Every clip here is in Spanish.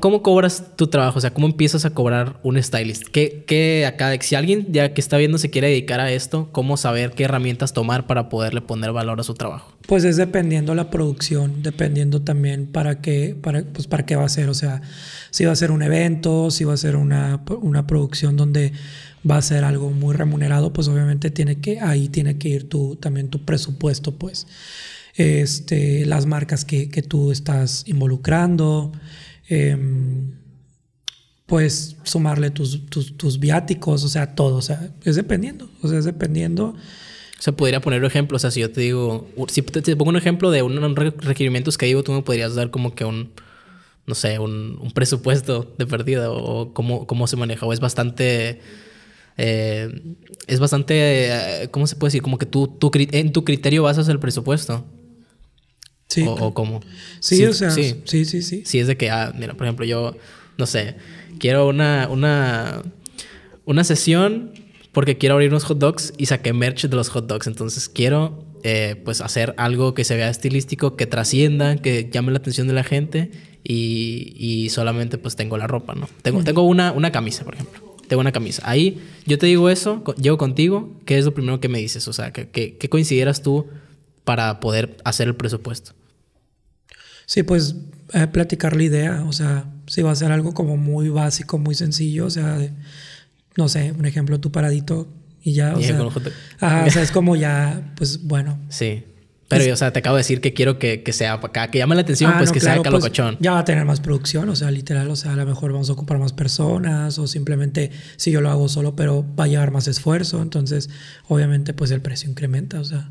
¿Cómo, cobras tu trabajo? O sea, ¿cómo empiezas a cobrar un stylist? ¿Qué, acá, si alguien ya que está viendo se quiere dedicar a esto, cómo saber qué herramientas tomar para poderle poner valor a su trabajo? Pues es dependiendo la producción, dependiendo también para qué, para, pues para qué va a ser. O sea, si va a ser un evento, si va a ser una, producción donde va a ser algo muy remunerado, pues obviamente tiene que, ahí tiene que ir también tu presupuesto, pues. Este, las marcas que, que tú estás involucrando. Em, puedes pues sumarle tus, tus, viáticos, o sea, todo, o sea, es dependiendo, o sea, es dependiendo. O sea, podría poner un ejemplo, o sea, si yo te digo, si te, pongo un ejemplo de unos requerimientos que digo, tú me podrías dar como que un, no sé, un, presupuesto de pérdida o, cómo, cómo se maneja, o es bastante... Eh, es bastante, eh, ¿cómo se puede decir? Como que tú, tú, en tu criterio basas el presupuesto. O, cómo. Sí, o sea, sí. sí, sí, sí. Si es de que, ah, mira, por ejemplo, yo, no sé, quiero una, una, una sesión porque quiero abrir unos hot dogs y saqué merch de los hot dogs. Entonces quiero, eh, pues, hacer algo que se vea estilístico, que trascienda, que llame la atención de la gente y, solamente, pues, tengo la ropa, ¿no? Tengo, tengo una, una camisa, por ejemplo tengo una camisa. Ahí yo te digo eso, llego contigo, ¿qué es lo primero que me dices? O sea, ¿qué, coincidieras tú para poder hacer el presupuesto? Sí, pues eh, platicar la idea, o sea, si va a ser algo como muy básico, muy sencillo, o sea, no sé, un ejemplo, tu paradito y ya, o, sea, o sea, es como ya, pues bueno. Sí. Pero, yo, o sea, te acabo de decir que quiero que, que sea acá, que llame la atención, ah, pues que sea acá pues, Ya va a tener más producción, o sea, literal, o sea, a lo mejor vamos a ocupar más personas o simplemente si yo lo hago solo, pero va a llevar más esfuerzo, entonces obviamente pues el precio incrementa, o sea.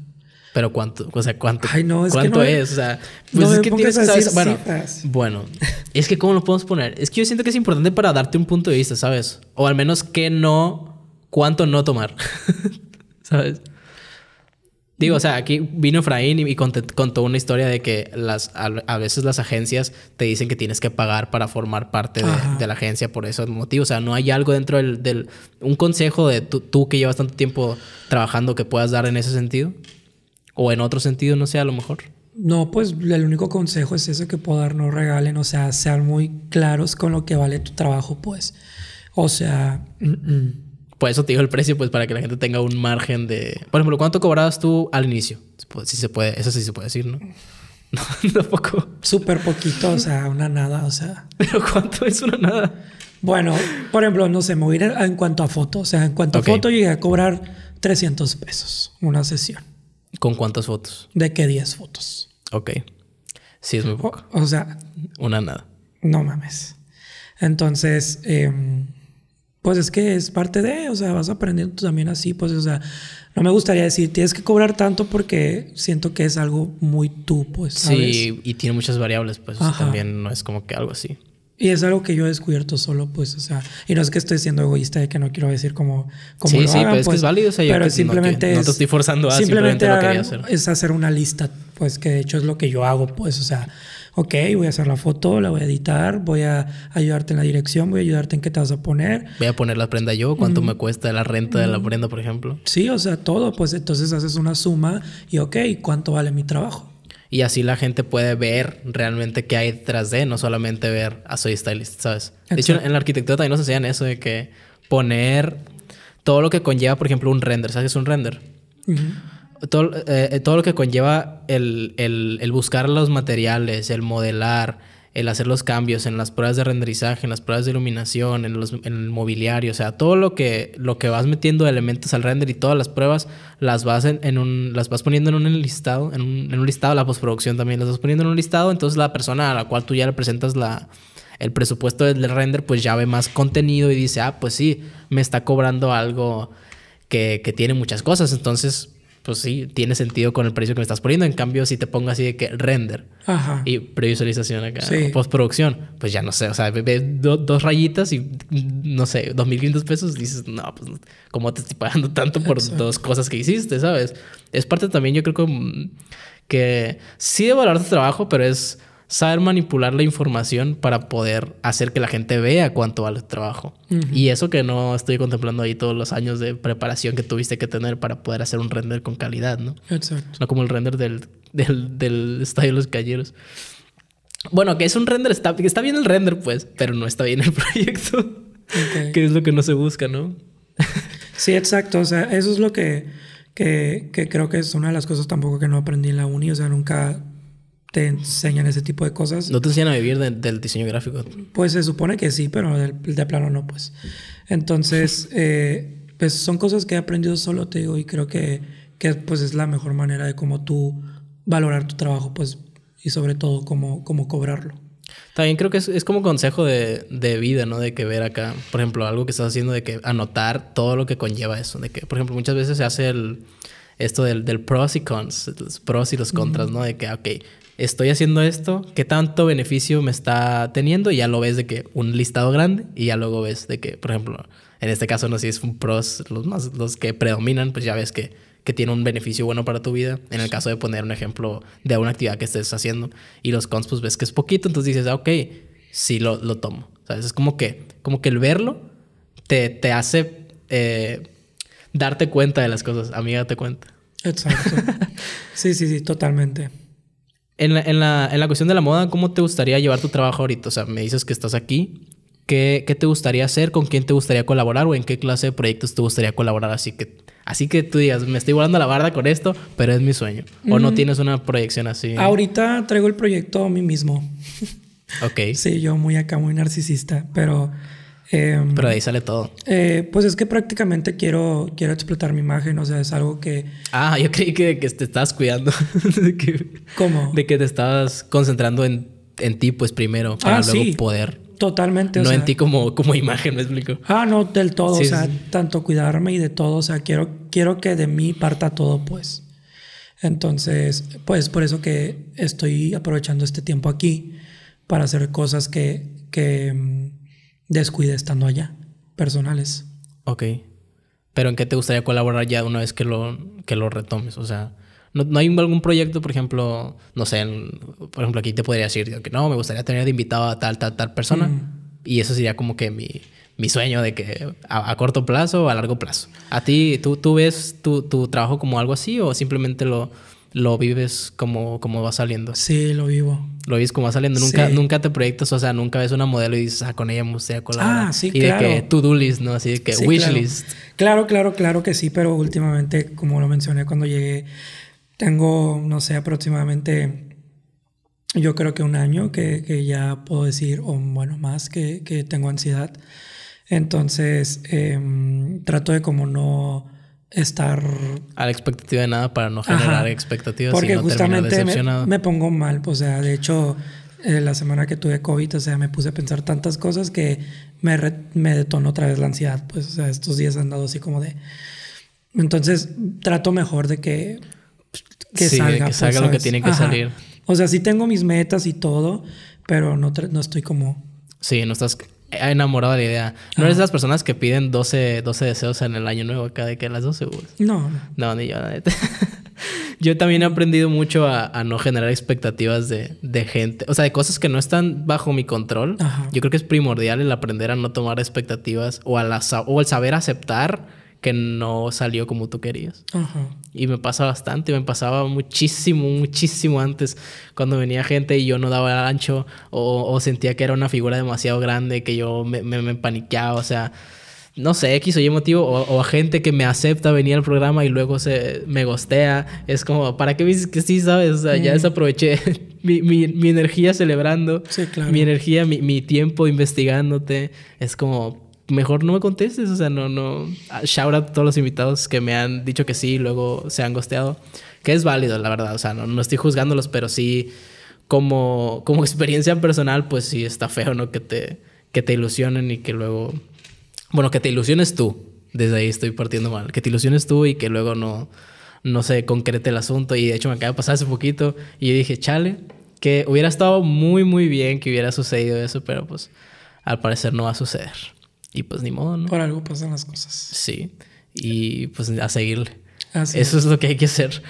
Pero cuánto, o sea, cuánto, Ay, no, es cuánto es, o sea, pues es que tienes que saber, bueno, bueno, es que cómo lo podemos poner, es que yo siento que es importante para darte un punto de vista, ¿sabes? O al menos que no, cuánto no tomar, ¿sabes? Digo, o sea, aquí vino Efraín y, contó una historia de que las, a, veces las agencias te dicen que tienes que pagar para formar parte de, la agencia por esos motivos. O sea, no hay algo dentro del... del un consejo de tú, tú que llevas tanto tiempo trabajando que puedas dar en ese sentido. O en otro sentido, no sé, a lo mejor. No, pues el único consejo es eso, que puedo no regalen, o sea, sean muy claros con lo que vale tu trabajo, pues. O sea, Pues por eso te digo el precio, pues para que la gente tenga un margen de... Por ejemplo, ¿cuánto cobrabas tú al inicio? Si se puede, eso sí se puede decir, ¿no? No, tampoco. Súper poquito, o sea, una nada, o sea. ¿Pero cuánto es una nada? Bueno, por ejemplo, no sé, me voy a ir en cuanto a foto. O sea, en cuanto a foto llegué a cobrar 300 pesos una sesión. ¿Con cuántas fotos? De qué 10 fotos. Ok. Sí, es muy poco. O, sea. Una nada. No mames. Entonces, em, pues es que es parte de, o sea, vas aprendiendo también así, pues, o sea, no me gustaría decir, tienes que cobrar tanto porque siento que es algo muy tú, pues. Sí, y tiene muchas variables, pues también no es como que algo así. Y es algo que yo he descubierto solo, pues, o sea, y no es que estoy siendo egoísta de que no quiero decir como, como sí, lo sí, hagan, pues, es es pues, válido, o sea, pero simplemente no, te estoy forzando a simplemente, hacer. es hacer una lista, pues, que de hecho es lo que yo hago, pues, o sea, ok, voy a hacer la foto, la voy a editar, voy a ayudarte en la dirección, voy a ayudarte en qué te vas a poner. Voy a poner la prenda yo, cuánto me cuesta la renta de la prenda, por ejemplo. Sí, o sea, todo, pues, entonces haces una suma y, ok, ¿cuánto vale mi trabajo? y así la gente puede ver realmente qué hay detrás de, no solamente ver, a soy stylist, ¿sabes? De hecho, en la arquitectura también nos enseñan eso de que poner todo lo que conlleva, por ejemplo, un render, ¿sabes? Es un render. todo, eh, eh, todo, lo que conlleva el, el, el buscar los materiales, el modelar, el hacer los cambios en las pruebas de renderizaje, en las pruebas de iluminación, en, los, en el mobiliario, o sea, todo lo que, lo que vas metiendo de elementos al render y todas las pruebas las vas, un, las vas poniendo en un listado, en un, listado, la postproducción también las vas poniendo en un listado, entonces la persona a la cual tú ya le presentas la, el presupuesto del render, pues ya ve más contenido y dice, ah, pues sí, me está cobrando algo que, que tiene muchas cosas, entonces pues sí, tiene sentido con el precio que me estás poniendo. En cambio, si te pongo así de que render y previsualización acá, postproducción, pues ya no sé, o sea, dos rayitas y no sé, 2.500 pesos, dices, no, pues, ¿cómo te estoy pagando tanto por dos cosas que hiciste, sabes? Es parte también, yo creo que, mm, que sí de valorar tu trabajo, pero es saber manipular la información para poder hacer que la gente vea cuánto vale el trabajo. Y eso que no estoy contemplando ahí todos los años de preparación que tuviste que tener para poder hacer un render con calidad, ¿no? Exacto. No como el render del, del, Estadio de los Cayeros. Bueno, que es un render, está, está bien el render, pues, pero no está bien el proyecto. que es lo que no se busca, ¿no? sí, exacto. O sea, eso es lo que, que, que creo que es una de las cosas tampoco que no aprendí en la uni. O sea, nunca te enseñan ese tipo de cosas. ¿No te enseñan a vivir del diseño gráfico? Pues se supone que sí, pero de, de plano no, pues. Entonces, eh, pues son cosas que he aprendido solo, te digo, y creo que, que pues es la mejor manera de cómo tú valorar tu trabajo, pues, y sobre todo cómo, cómo cobrarlo. También creo que es, es como consejo de, de, vida, ¿no? De que ver acá, por ejemplo, algo que estás haciendo, de que anotar todo lo que conlleva eso. De que, por ejemplo, muchas veces se hace el, esto del, del pros y cons, los pros y los contras, ¿no? De que, ok, estoy haciendo esto, qué tanto beneficio me está teniendo y ya lo ves de que un listado grande y ya luego ves de que, por ejemplo, en este caso no sé si es un pros los más los que predominan, pues ya ves que que tiene un beneficio bueno para tu vida, en el caso de poner un ejemplo de una actividad que estés haciendo y los cons pues ves que es poquito, entonces dices, ah, ok, sí lo, tomo. sea, Es como que, como que el verlo te, hace eh, darte cuenta de las cosas, amiga, te cuenta. Exacto. sí, sí, sí, totalmente en la, cuestión de la moda, ¿cómo te gustaría llevar tu trabajo ahorita? O sea, me dices que estás aquí. ¿Qué, te gustaría hacer? ¿Con quién te gustaría colaborar? ¿O en qué clase de proyectos te gustaría colaborar? Así que, así que tú digas, me estoy volando a la barda con esto, pero es mi sueño. ¿O no mm. tienes una proyección así? Ahorita traigo el proyecto a mí mismo. Ok. sí, yo muy acá, muy narcisista, pero Em, Pero ahí sale todo. Eh, pues es que prácticamente quiero, quiero explotar mi imagen, o sea, es algo que... Ah, yo creí que, te estabas cuidando. ¿Cómo? De que te estabas concentrando en, en ti, pues primero, para ah, luego poder. Totalmente. No en ti como, como imagen, me explico. Ah, no, del todo, o sea, tanto cuidarme y de todo, o sea, quiero, quiero que de mí parta todo, pues. Entonces, pues por eso que estoy aprovechando este tiempo aquí para hacer cosas que... que mm, descuide estando allá, personales. Ok. Pero ¿en qué te gustaría colaborar ya una vez que lo, que lo retomes? O sea, ¿no, hay algún proyecto, por ejemplo, no sé, por ejemplo, aquí te podría decir que no, me gustaría tener de invitado a tal, tal, tal persona. Mm. Y eso sería como que mi, mi sueño de que a, corto plazo o a largo plazo. ¿A ti, tú, tú ves tu trabajo como algo así o simplemente lo, lo vives como, como va saliendo. Sí, lo vivo. Lo vives como va saliendo. Nunca, nunca te proyectas, o sea, nunca ves una modelo y dices, ah, con ella me gustaría colaborar. Ah, sí, y claro. de que to-do list, ¿no? Así que wishlist. Claro. claro, claro, que sí, pero últimamente, como lo mencioné cuando llegué, tengo, no sé, aproximadamente, yo creo que un año que, ya puedo decir, o bueno, más, que, tengo ansiedad. Entonces, em, trato de como no estar a la expectativa de nada para no generar expectativas porque y no justamente decepcionado. Me, me, pongo mal o sea de hecho eh, la semana que tuve covid o sea me puse a pensar tantas cosas que me, me detonó otra vez la ansiedad pues o sea estos días han dado así como de entonces trato mejor de que que sí, salga, que pues, salga lo que tiene que salir o sea sí tengo mis metas y todo pero no no estoy como sí no estás enamorado de la idea. No eres de las ah. personas que piden 12, 12 deseos en el año nuevo acá de que las 12 No. No, ni yo, yo también he aprendido mucho a, no generar expectativas de, gente, o sea, de cosas que no están bajo mi control. Yo creo que es primordial el aprender a no tomar expectativas o, a o el saber aceptar que no salió como tú querías. Y me pasa bastante, me pasaba muchísimo, muchísimo antes, cuando venía gente y yo no daba el ancho o, sentía que era una figura demasiado grande, que yo me, me, me paniqueaba, o sea, no sé, X o Y motivo, o, gente que me acepta venir al programa y luego se me gostea, es como, ¿para qué me dices que sí, sabes? O sea, ya mm. desaproveché mi, mi, mi, energía celebrando, mi energía, mi, mi tiempo investigándote, es como mejor no me contestes, o sea, no, no. Ah, shout out a todos los invitados que me han dicho que sí y luego se han gosteado, que es válido, la verdad, o sea, no, no estoy juzgándolos, pero sí, como, como experiencia personal, pues sí está feo, ¿no? Que te, que te ilusionen y que luego, bueno, que te ilusiones tú, desde ahí estoy partiendo mal, que te ilusiones tú y que luego no, no se concrete el asunto, y de hecho me acaba de pasar hace poquito y yo dije, chale, que hubiera estado muy, muy bien que hubiera sucedido eso, pero pues al parecer no va a suceder. Y pues ni modo, ¿no? Por algo pasan las cosas. Sí. Y pues a seguirle. Eso es lo que hay que hacer.